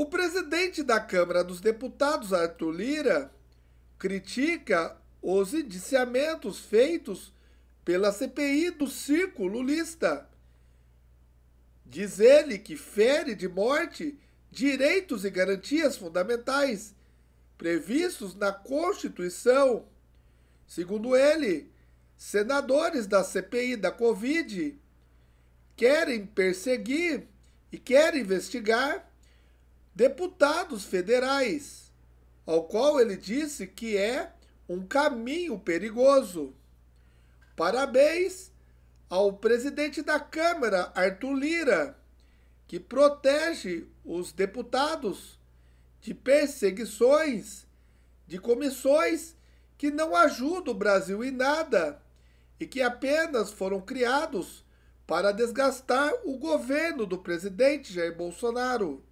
O presidente da Câmara dos Deputados, Arthur Lira, critica os indiciamentos feitos pela CPI do Círculo lulista. Diz ele que fere de morte direitos e garantias fundamentais previstos na Constituição. Segundo ele, senadores da CPI da Covid querem perseguir e querem investigar deputados federais, ao qual ele disse que é um caminho perigoso. Parabéns ao presidente da Câmara, Arthur Lira, que protege os deputados de perseguições de comissões que não ajudam o Brasil em nada e que apenas foram criados para desgastar o governo do presidente Jair Bolsonaro.